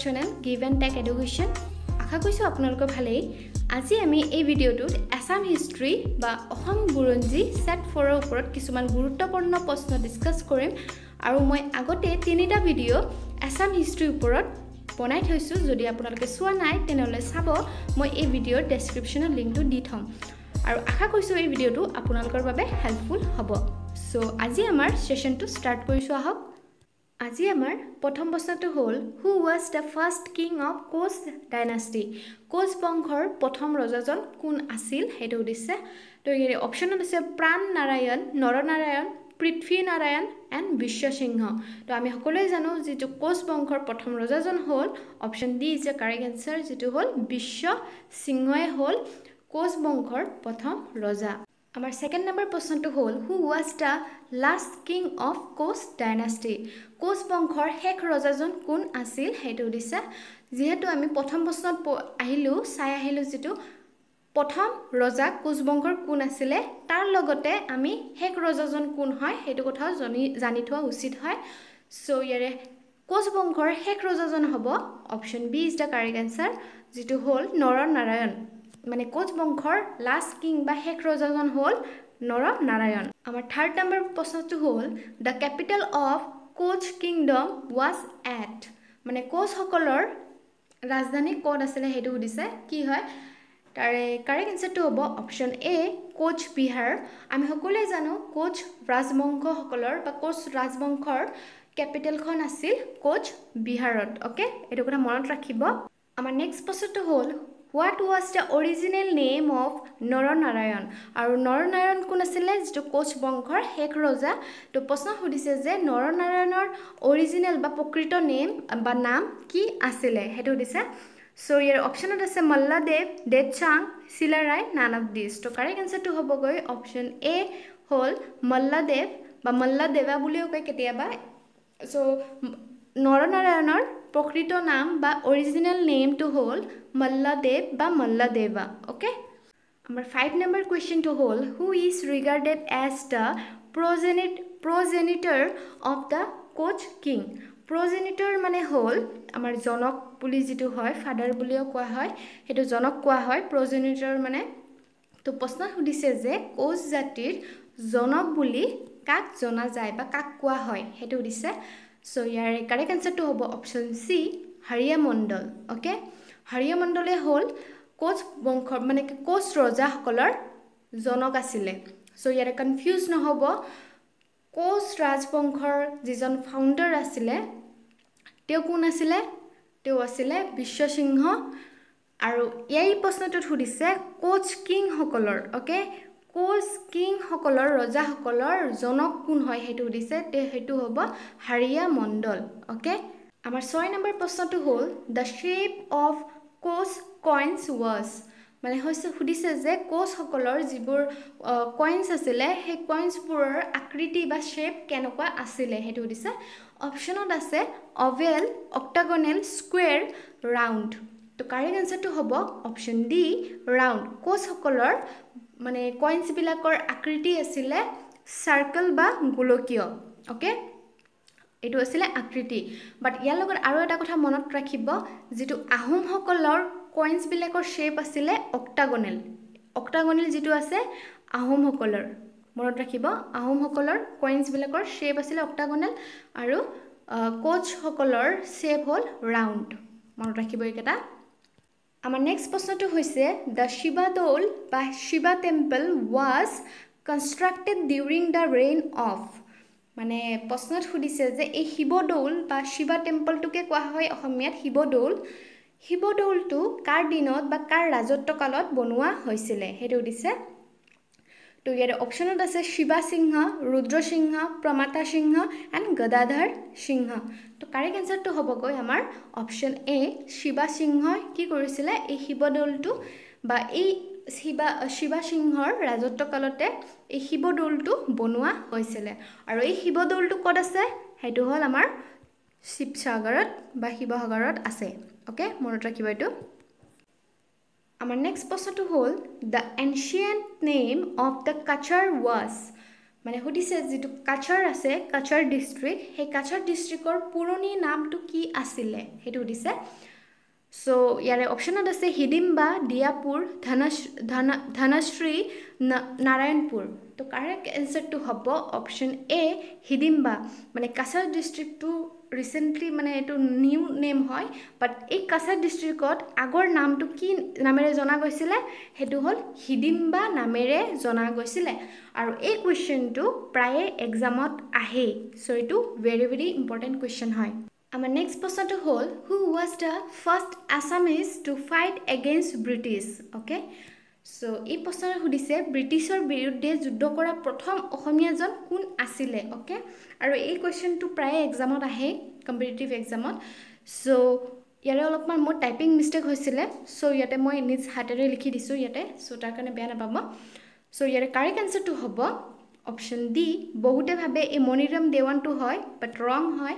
মোৰ channel give and take education আশা কৰিছোঁ আপোনালোকৰ ভালেই আজি আমি এই ভিডিঅ'টোত এছাম হিষ্ট্ৰী বা অসম বুৰঞ্জী ছেট ফ'ৰৰ ওপৰত কিছুমান গুৰুত্বপূৰ্ণ প্ৰশ্ন ডিছকাছ কৰিম আৰু মই আগতে তিনিটা ভিডিঅ' এছাম হিষ্ট্ৰীৰ ওপৰত বনাই থৈছোঁ যদি আপোনালোকে চোৱা নাই তেনেহ'লে চাব মই এই ভিডিঅ'ৰ ডেছক্ৰিপশ্যনত লিংকটো দি থ'ম আৰু আশা কৰিছোঁ এই ভিডিঅ'টো আপোনালোকৰ বাবে হেল্পফুল হ'ব চ' আজি আমাৰ ছেশ্যনটো ষ্টাৰ্ট কৰিছোঁ আহক আজি আমাৰ প্ৰথম প্ৰশ্নটো হ'ল who was the first king of Koch dynasty Koch বংশৰ প্ৰথম ৰজাজন কোন আছিল সেইটো সুধিছে তো ইয়াৰে অপশ্যনত আছে প্ৰাণ নাৰায়ণ নৰনাৰায়ণ পৃথ্বী নাৰায়ণ এণ্ড বিশ্বসিংহ তো আমি সকলোৱে জানো যিটো কোচ বংশৰ প্ৰথম ৰজাজন হ'ল option D is a correct answer যিটো হ'ল বিশ্বসিংহই হ'ল কোচ বংশৰ প্ৰথম ৰজা আমাৰ ছেকেণ্ড নাম্বাৰ প্ৰশ্নটো হ'ল who was the last king of Koch dynasty Koch বংশৰ শেষ ৰজাজন কোন আছিল সেইটো সুধিছে যিহেতু আমি প্ৰথম প্ৰশ্নত আহিলোঁ চাই আহিলোঁ যিটো প্ৰথম ৰজা কোচ বংশৰ কোন আছিলে তাৰ লগতে আমি শেষ ৰজাজন কোন হয় সেইটো কথাও জানি জানি থোৱা উচিত হয় চ' ইয়াৰে কোচ বংশৰ শেষ ৰজাজন হ'ব option B is the correct answer যিটো হ'ল নৰনাৰায়ণ মানে কোচ বংশৰ লাষ্ট কিং বা শেষ ৰজাজন হ'ল নৰ নাৰায়ণ আমাৰ থাৰ্ড নাম্বাৰ প্ৰশ্নটো হ'ল the capital of Koch kingdom was at মানে কোচসকলৰ ৰাজধানী ক'ত আছিলে সেইটো সুধিছে কি হয় তাৰে কাৰেক্ট এনচাৰটো হ'ব অপশ্যন এ কোচ বিহাৰ আমি সকলোৱে জানো কোচ ৰাজবংশসকলৰ বা কোচ ৰাজবংশৰ কেপিটেলখন আছিল কোচ বিহাৰত অ'কে এইটো কথা মনত ৰাখিব আমাৰ নেক্সট প্ৰশ্নটো হ'ল what was the original name of Naranarayan আৰু নৰনাৰায়ণ কোন আছিলে যিটো কোচ বংশৰ শেষ ৰজা তো প্ৰশ্ন সুধিছে যে নৰনাৰায়ণৰ অৰিজিনেল বা প্ৰকৃত নেম বা নাম কি আছিলে সেইটো সুধিছে চ' ইয়াৰ অপশ্যনত আছে মল্লাদেৱ ডেদ চাং চিলা ৰায় নান অফ দিছ তো কাৰেক্ট এনচাৰটো হ'বগৈ অপশ্যন এ হ'ল মল্লাদেৱ বা মল্লাদেৱা বুলিও কয় কেতিয়াবা চ' নৰনাৰায়ণৰ প্ৰকৃত নাম বা অৰিজিনেল নেমটো হ'ল মল্লদেৱ বা মল্লদেৱা অ'কে আমাৰ ফাইভ নম্বৰ কুৱেশ্যনটো হ'ল who is regarded as the progenit progenitor of the Koch king progenitor মানে হ'ল আমাৰ জনক বুলি যিটো হয় ফাদাৰ বুলিও কোৱা হয় সেইটো জনক কোৱা হয় প্ৰজেনিটৰ মানে তো প্ৰশ্ন সুধিছে যে কোচ জাতিৰ জনক বুলি কাক জনা যায় বা কাক কোৱা হয় সেইটো সুধিছে চ' ইয়াৰে কাৰেক্ট এনচাৰটো হ'ব অপশ্যন চি হৰিয়ামণ্ডল অ'কে হৰিয়ামণ্ডলে হ'ল কোচ বংশৰ মানে কোচ ৰজাসকলৰ জনক আছিলে চ' ইয়াৰে কনফিউজ নহ'ব কোচ ৰাজবংশৰ যিজন ফাউণ্ডাৰ আছিলে তেওঁ কোন আছিলে তেওঁ আছিলে বিশ্বসিংহ আৰু এই প্ৰশ্নটোত সুধিছে কোচ কিংসকলৰ অ'কে কোচ কিংসকলৰ ৰজাসকলৰ জনক কোন হয় সেইটো সুধিছে সেইটো হ'ব হাৰিয়া মণ্ডল অ'কে আমাৰ ছয় নম্বৰ প্ৰশ্নটো হ'ল the shape of Koch coins was মানে হৈছে সুধিছে যে কোচসকলৰ যিবোৰ কইনছ আছিলে সেই কইনছবোৰৰ আকৃতি বা শ্বেপ কেনেকুৱা আছিলে সেইটো সুধিছে অপশ্যনত আছে অভেল অক্টাগনেল স্কুৱেৰ ৰাউণ্ড ত' কাৰেক্ট এনচাৰটো হ'ব অপশ্যন ডি ৰাউণ্ড কোচসকলৰ মানে কইনছবিলাকৰ আকৃতি আছিলে চাৰ্কল বা গোলকীয় অ'কে এইটো আছিলে আকৃতি বাট ইয়াৰ লগত আৰু এটা কথা মনত ৰাখিব যিটো আহোমসকলৰ কইনছবিলাকৰ শ্বেপ আছিলে অক্টাগনেল অক্টাগনেল যিটো আছে আহোমসকলৰ মনত ৰাখিব আহোমসকলৰ কইনছবিলাকৰ শ্বেপ আছিলে অক্টাগনেল আৰু কোচসকলৰ শ্বেপ হ'ল ৰাউণ্ড মনত ৰাখিব এইকেইটা আমাৰ নেক্সট প্ৰশ্নটো হৈছে দ্য শিৱা দৌল বা Shiva temple was constructed during the reign of মানে প্ৰশ্নত সুধিছে যে এই শিৱদৌল বা শিৱা টেম্পলটোকে কোৱা হয় অসমীয়াত শিৱদৌল শিৱদৌলটো কাৰ দিনত বা কাৰ ৰাজত্বকালত বনোৱা হৈছিলে সেইটো সুধিছে তো ইয়াৰে অপশ্যনত আছে শিৱা সিংহ ৰুদ্ৰ সিংহ প্ৰমাতা সিংহ এণ্ড গদাধৰ সিংহ তো কাৰেক্ট এনচাৰটো হ'বগৈ আমাৰ অপশ্যন এ শিৱা সিংহই কি কৰিছিলে এই শিৱদৌলটো বা এই শিৱা শিৱা সিংহৰ ৰাজত্বকালতে এই শিৱদৌলটো বনোৱা হৈছিলে আৰু এই শিৱদৌলটো ক'ত আছে সেইটো হ'ল আমাৰ শিৱসাগৰত বা শিৱসাগৰত আছে অ'কে মনত ৰাখিব এইটো Our next person to hold the ancient name of the Kachar was. মানে সুধিছে যিটো কাছাৰ আছে কাছাৰ ডিষ্ট্ৰিক্ট সেই কাছাৰ ডিষ্ট্ৰিক্টৰ পুৰণি নামটো কি আছিলে সেইটো সুধিছে চ' ইয়াৰে অপশ্যনত আছে হিডিম্বা দিয়াপুৰ ধনশ্ৰী ধন ধনশ্ৰী নাৰায়ণপুৰ ত' কাৰেক্ট এনচাৰটো হ'ব অপশ্যন এ হিডিম্বা মানে কাছাৰ ডিষ্ট্ৰিক্টটো ৰিচেণ্টলি মানে এইটো নিউ নেম হয় বাট এই কাছাৰ ডিষ্ট্ৰিক্টত আগৰ নামটো কি নামেৰে জনা গৈছিলে সেইটো হ'ল হিডিম্বা নামেৰে জনা গৈছিলে আৰু এই কুৱেশ্যনটো প্ৰায়ে এক্সামত আহেই চ' এইটো ভেৰি ভেৰি ইম্পৰ্টেণ্ট কুৱেশ্যন হয় আমাৰ নেক্সট প্ৰশ্নটো হ'ল who was the first Assamese to fight against British okay so' এই প্ৰশ্নটো সুধিছে ব্ৰিটিছৰ বিৰুদ্ধে যুদ্ধ কৰা প্ৰথম অসমীয়াজন কোন আছিলে অ'কে আৰু এই কুৱেশ্যনটো প্ৰায়ে এক্সামত আহে কম্পিটিটিভ এক্সামত চ' ইয়াৰে অলপমান মোৰ টাইপিং মিষ্টেক হৈছিলে চ' ইয়াতে মই নিজ হাতেৰে লিখি দিছোঁ ইয়াতে চ' তাৰ কাৰণে বেয়া নাপাব চ' ইয়াৰে কাৰেক্ট এনচাৰটো হ'ব অপশ্যন ডি বহুতে ভাৱে এই মণিৰাম দেৱানটো হয় বাট ৰং হয়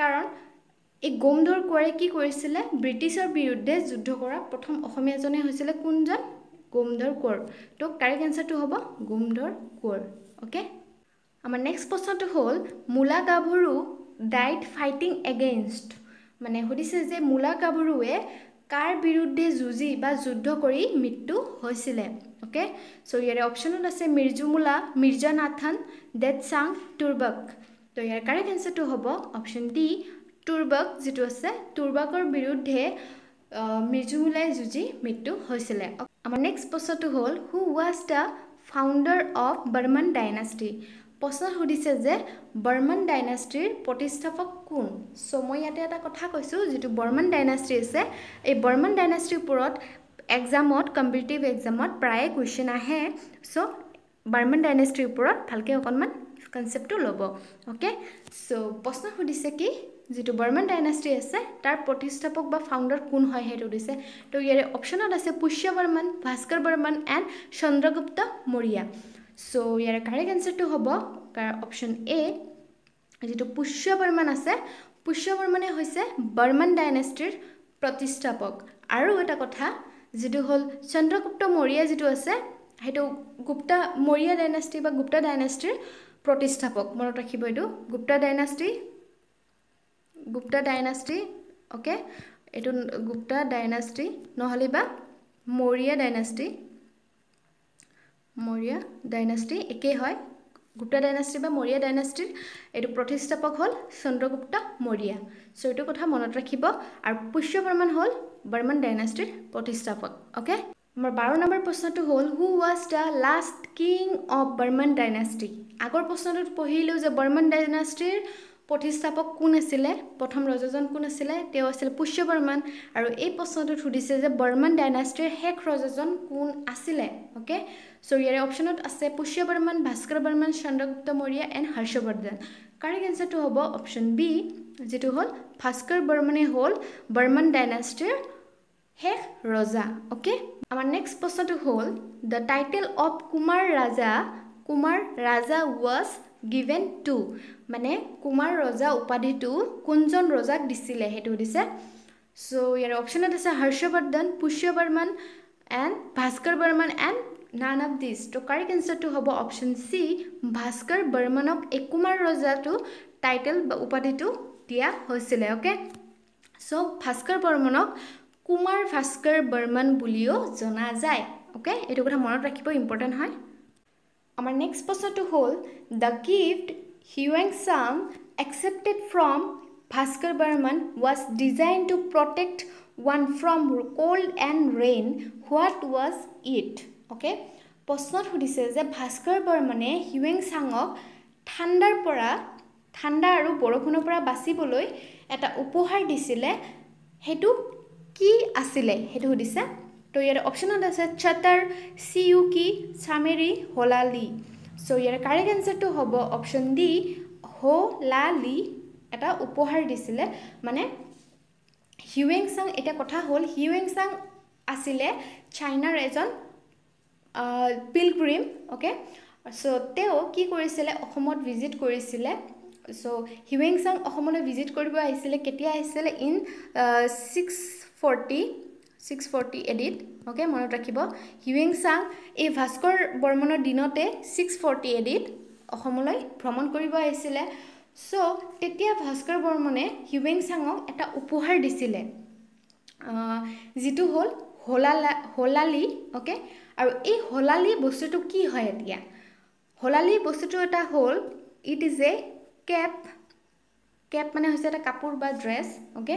কাৰণ এই গমধৰ কোঁৱৰে কি কৰিছিলে ব্ৰিটিছৰ বিৰুদ্ধে যুদ্ধ কৰা প্ৰথম অসমীয়াজনে হৈছিলে কোনজন গুমদৰ কোঁৱৰ তো কাৰেক্ট এনচাৰটো হ'ব গুমদৰ কোঁৱৰ অ'কে আমাৰ নেক্সট প্ৰশ্নটো হ'ল মূলা গাভৰু ডাইট ফাইটিং এগেইনষ্ট মানে সুধিছে যে মূলা গাভৰুৱে কাৰ বিৰুদ্ধে যুঁজি বা যুদ্ধ কৰি মৃত্যু হৈছিলে অ'কে চ' ইয়াৰে অপশ্যনত আছে মিৰ্জুমোলা মিৰ্জা নাথান ডেট চাং টুৰবাক তো ইয়াৰ কাৰেক্ট এনচাৰটো হ'ব অপশ্যন ডি টুৰবাক যিটো আছে টুৰবাকৰ বিৰুদ্ধে মিৰ্জুমোলাই যুঁজি মৃত্যু হৈছিলে আমাৰ নেক্সট প্ৰশ্নটো হ'ল who was the founder of Varman dynasty প্ৰশ্ন সুধিছে যে বৰ্মন ডাইনাষ্টিৰ প্ৰতিষ্ঠাপক কোন চ' মই ইয়াতে এটা কথা কৈছোঁ যিটো বৰ্মন ডাইনাষ্টি আছে এই বৰ্মন ডাইনাষ্টিৰ ওপৰত এক্সামত কম্পিটিটিভ এক্সামত প্ৰায়ে কুৱেশ্যন আহে চ' বাৰ্মন ডাইনাষ্টিৰ ওপৰত ভালকৈ অকণমান কনচেপ্টটো ল'ব অ'কে চ' প্ৰশ্ন সুধিছে কি যিটো বৰ্মন ডাইনাষ্টি আছে তাৰ প্ৰতিষ্ঠাপক বা ফাউণ্ডাৰ কোন হয় সেইটো দিছে তো ইয়াৰে অপশ্যনত আছে পুষ্য বৰ্মন ভাস্কৰ বৰ্মন এণ্ড চন্দ্ৰগুপ্ত মৰিয়া চ' ইয়াৰে কাৰেক্ট এনচাৰটো হ'ব অপশ্যন এ যিটো পুষ্য বৰ্মন আছে পুষ্য বৰ্মনে হৈছে বৰ্মন ডাইনাষ্টিৰ প্ৰতিষ্ঠাপক আৰু এটা কথা যিটো হ'ল চন্দ্ৰগুপ্ত মৰিয়া যিটো আছে সেইটো গুপ্তা মৰিয়া ডাইনাষ্টি বা গুপ্তা ডাইনাষ্টিৰ প্ৰতিষ্ঠাপক মনত ৰাখিব এইটো Gupta dynasty Gupta dynasty okay এইটো গুপ্তা ডাইনাষ্টি নহ'লে বা মৌৰিয়া ডাইনাষ্টি মৌৰিয়া ডাইনাষ্টি একেই হয় গুপ্তা ডাইনাষ্টি বা মৌৰিয়া ডাইনাষ্টিৰ এইটো প্ৰতিষ্ঠাপক হ'ল চন্দ্ৰগুপ্ত মৌৰিয়া চ' এইটো কথা মনত ৰাখিব আৰু পুষ্য বৰ্মন হ'ল বৰ্মন ডাইনাষ্টিৰ প্ৰতিষ্ঠাপক অ'কে আমাৰ বাৰ নম্বৰ প্ৰশ্নটো হ'ল who was the last king of Varman dynasty আগৰ প্ৰশ্নটোত পঢ়িলোঁ যে বৰ্মন ডাইনাষ্টিৰ প্ৰতিষ্ঠাপক কোন আছিলে প্ৰথম ৰজাজন কোন আছিলে তেওঁ আছিলে পুষ্য বৰ্মন আৰু এই প্ৰশ্নটোত সুধিছে যে বৰ্মন ডাইনাষ্টিৰ শেষ ৰজাজন কোন আছিলে অ'কে চ' ইয়াৰে অপশ্যনত আছে পুষ্য বৰ্মন ভাস্কৰ বৰ্মন চন্দ্ৰগুপ্ত মৌৰ্য এণ্ড হৰ্ষবৰ্ধন কাৰেক্ট এনচাৰটো হ'ব অপশ্যন বি যিটো হ'ল ভাস্কৰ বৰ্মনে হ'ল বৰ্মন ডাইনাষ্টিৰ শেষ ৰজা অ'কে আমাৰ নেক্সট প্ৰশ্নটো হ'ল the title of Kumar Raja Kumar Raja was given to মানে কুমাৰ ৰজা উপাধিটো কোনজন ৰজাক দিছিলে সেইটো সুধিছে চ' ইয়াৰ অপশ্যনত আছে Harshavardhan Pushya Varman and Bhaskar Varman and none of this ত' কাৰেক্ট এনচাৰটো হ'ব অপশ্যন চি ভাস্কৰ বৰ্মনক এই কুমাৰ ৰজাটো টাইটেল বা উপাধিটো দিয়া হৈছিলে অ'কে চ' ভাস্কৰ বৰ্মনক কুমাৰ ভাস্কৰ বৰ্মন বুলিও জনা যায় অ'কে এইটো কথা মনত ৰাখিব ইম্পৰ্টেণ্ট হয় আমাৰ নেক্সট প্ৰশ্নটো হ'ল the gift Hiuen Tsang accepted from Bhaskar Varman was design to protect one from cold and rain what was it okay প্ৰশ্নত সুধিছে যে ভাস্কৰ বৰ্মনে হিউৱেং চাঙক ঠাণ্ডাৰ পৰা ঠাণ্ডা আৰু বৰষুণৰ পৰা বাচিবলৈ এটা উপহাৰ দিছিলে সেইটো কি আছিলে সেইটো সুধিছে তো ইয়াৰ অপশ্যনত আছে চাটাৰ চি ইউ কি চামেৰি হোলালি চ' ইয়াৰ কাৰেক্ট এনচাৰটো হ'ব অপশ্যন ডি হো লালি এটা উপহাৰ দিছিলে মানে হিউৱেং চাং এতিয়া কথা হ'ল হিউৱেং চাং আছিলে চাইনাৰ এজন পিলগ্ৰিম অ'কে চ' তেওঁ কি কৰিছিলে অসমত ভিজিট কৰিছিলে চ' হিউৱেং চাং অসমলৈ ভিজিট কৰিব আহিছিলে কেতিয়া আহিছিলে in six forty six forty AD okay মনত ৰাখিব হিউৱেং চাং এই ভাস্কৰ বৰ্মনৰ দিনতে ছিক্স ফৰ্টি এডিট অসমলৈ ভ্ৰমণ কৰিব আহিছিলে চ' তেতিয়া ভাস্কৰ বৰ্মনে হিউৱেং চাঙক এটা উপহাৰ দিছিলে যিটো হ'ল হলালা হলালি অ'কে আৰু এই হলালি বস্তুটো কি হয় এতিয়া হলালি বস্তুটো এটা হ'ল it is a cape cape মানে হৈছে এটা কাপোৰ বা dress okay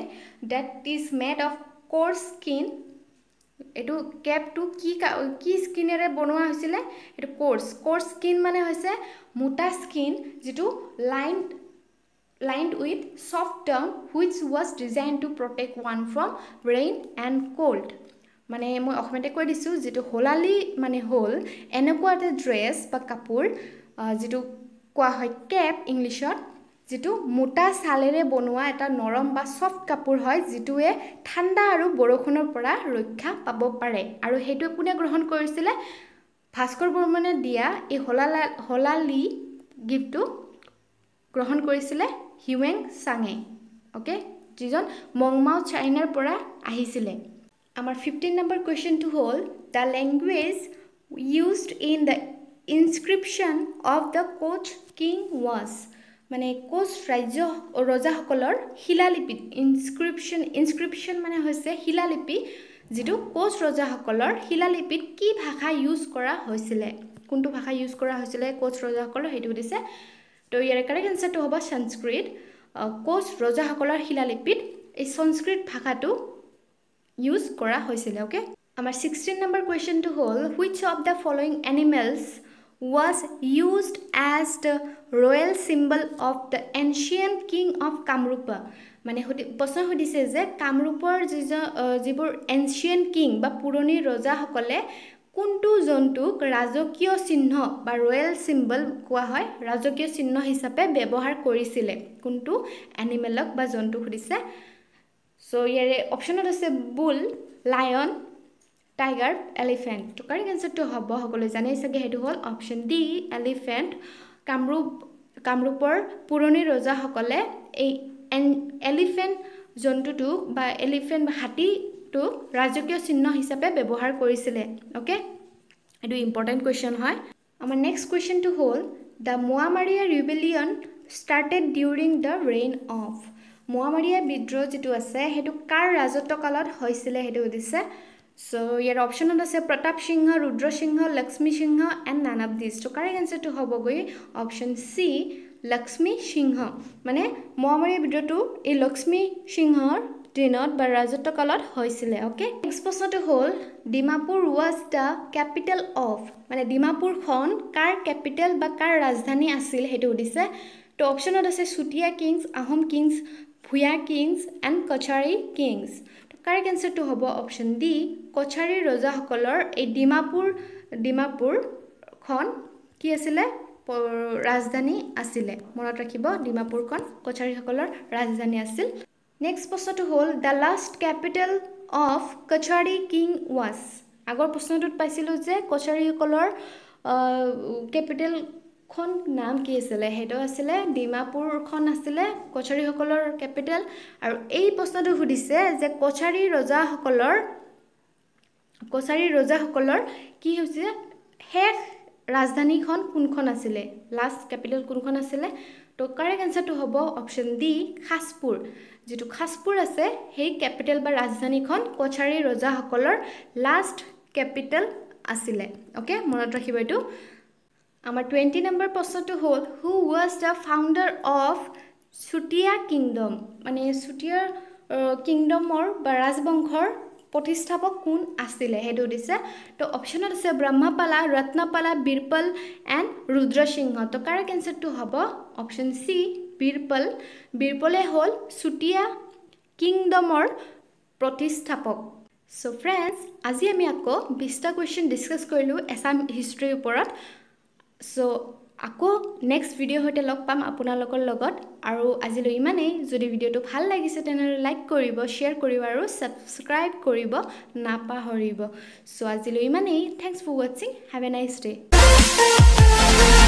that is made of coarse skin এই কেপটো কি কি স্কিনেৰে বনোৱা হৈছিলে এইটো কোর্স কোর্স স্কিন মানে হৈছে মোটা স্কিন যিটো line lined with soft term which was design to protect one from rain and cold মানে মই অসমীয়াতে কৈ দিছোঁ যিটো হোলালী মানে হ'ল এনেকুৱা এটা ড্ৰেছ বা কাপোৰ যিটো কোৱা হয় কেপ ইংলিছত যিটো মোটা ছালেৰে বনোৱা এটা নৰম বা ছফ্ট কাপোৰ হয় যিটোৱে ঠাণ্ডা আৰু বৰষুণৰ পৰা ৰক্ষা পাব পাৰে আৰু সেইটোৱে কোনে গ্ৰহণ কৰিছিলে ভাস্কৰ বৰ্মনে দিয়া এই হলালা হলালি গিফ্টটো গ্ৰহণ কৰিছিলে হিউৱেং চাঙে অ'কে যিজন মংমাও চাইনাৰ পৰা আহিছিলে আমাৰ ফিফটিন নম্বৰ কুৱেশ্যনটো হ'ল the language used in the inscription of the Koch king was মানে কোচ ৰাজ্য ৰজাসকলৰ শিলালিপিত ইনস্ক্ৰিপশ্যন ইনস্ক্ৰিপশ্যন মানে হৈছে শিলালিপি যিটো কোচ ৰজাসকলৰ শিলালিপিত কি ভাষা ইউজ কৰা হৈছিলে কোনটো ভাষা ইউজ কৰা হৈছিলে কোচ ৰজাসকলৰ সেইটো সুধিছে তো ইয়াৰে কাৰেক্ট এনচাৰটো হ'ব সংস্কৃত কোচ ৰজাসকলৰ শিলালিপিত এই সংস্কৃত ভাষাটো ইউজ কৰা হৈছিলে অ'কে আমাৰ ছিক্সটিন নম্বৰ কুৱেশ্যনটো হ'ল which of the following animals was used as the royal symbol of the ancient king of Kamrupa. মানে সুধি প্ৰশ্ন সুধিছে যে কামৰূপৰ যিজন যিবোৰ এনচিয়েণ্ট কিং বা পুৰণি ৰজাসকলে কোনটো জন্তুক ৰাজকীয় চিহ্ন বা ৰয়েল চিম্বল কোৱা হয় ৰাজকীয় চিহ্ন হিচাপে ব্যৱহাৰ কৰিছিলে কোনটো এনিমেলক বা জন্তু সুধিছে চ' ইয়াৰে অপশ্যনত আছে bull lion tiger elephant correct এনচাৰটো হ'ব সকলোৱে জানে চাগে সেইটো হ'ল অপশ্যন ডি এলিফেণ্ট কামৰূপ কামৰূপৰ পুৰণি ৰজাসকলে এই এলিফেণ্ট জন্তুটো বা এলিফেণ্ট বা হাতীটো ৰাজকীয় চিহ্ন হিচাপে ব্যৱহাৰ কৰিছিলে অ'কে এইটো ইম্পৰ্টেণ্ট কুৱেশ্যন হয় আমাৰ নেক্সট কুৱেশ্যনটো হ'ল the Moamoria rebellion started during the reign of Moamoria বিদ্ৰোহ যিটো আছে সেইটো কাৰ ৰাজত্বকালত হৈছিলে সেইটো সুধিছে So, your option number is Pratap Singha, Rudra Singha, Lakshmi Singha and none of these. So, correct answer to how about option C, Lakshmi Singha. Mane, more video to a Lakshmi Singha denote by Rajata Kalat Hoysile, okay? Next person to hold, Dimapur was the capital of. Mane, Dimapur Khan, car capital, but car Rajdhani Asil, he to this. So, option number is Sutia Kings, Ahom Kings, Puya Kings and Kachari Kings. Correct এনচাৰটো হ'ব option D কছাৰীৰ ৰজাসকলৰ এই ডিমাপুৰ ডিমাপুৰখন কি আছিলে ৰাজধানী আছিলে মনত ৰাখিব ডিমাপুৰখন কছাৰীসকলৰ ৰাজধানী আছিল নেক্সট প্ৰশ্নটো হ'ল the last capital of Kachari king was আগৰ প্ৰশ্নটোত পাইছিলোঁ যে কছাৰীসকলৰ কেপিটেল খন নাম কি আছিলে সেইটো আছিলে ডিমাপুৰখন আছিলে কছাৰীসকলৰ কেপিটেল আৰু এই প্ৰশ্নটো সুধিছে যে কছাৰী ৰজাসকলৰ কছাৰী ৰজাসকলৰ কি হৈছে শেষ ৰাজধানীখন কোনখন আছিলে লাষ্ট কেপিটেল কোনখন আছিলে তো কাৰেক্ট এনচাৰটো হ'ব অপশ্যন ডি খাজপুৰ যিটো খাজপুৰ আছে সেই কেপিটেল বা ৰাজধানীখন কছাৰী ৰজাসকলৰ লাষ্ট কেপিটেল আছিলে অ'কে মনত ৰাখিব এইটো আমাৰ টুৱেণ্টি নম্বৰ প্ৰশ্নটো হ'ল who was the founder of Chutia kingdom মানে চুটিয়া কিংডমৰ বা ৰাজবংশৰ প্ৰতিষ্ঠাপক কোন আছিলে সেইটো দিছে তো অপশ্যনত আছে ব্ৰহ্মপালা ৰত্নপালা বীৰপল এণ্ড ৰুদ্ৰসিংহ তো কাৰ কেঞ্চাৰটো হ'ব অপশ্যন চি বীৰপল বীৰপলে হ'ল চুটিয়া কিংডমৰ প্ৰতিষ্ঠাপক চ' ফ্ৰেণ্ডছ আজি আমি আকৌ বিছটা কুৱেশ্যন ডিছকাছ কৰিলোঁ এছাম হিষ্ট্ৰীৰ ওপৰত চ' আকৌ নেক্সট ভিডিঅ' সৈতে লগ পাম আপোনালোকৰ লগত আৰু আজিলৈ ইমানেই যদি ভিডিঅ'টো ভাল লাগিছে তেনেহ'লে লাইক কৰিব শ্বেয়াৰ কৰিব আৰু ছাবস্ক্ৰাইব কৰিব নাপাহৰিব চ' আজিলৈ ইমানেই থেংকছ ফৰ ৱাটছিং হেভ এ নাইচ ডে'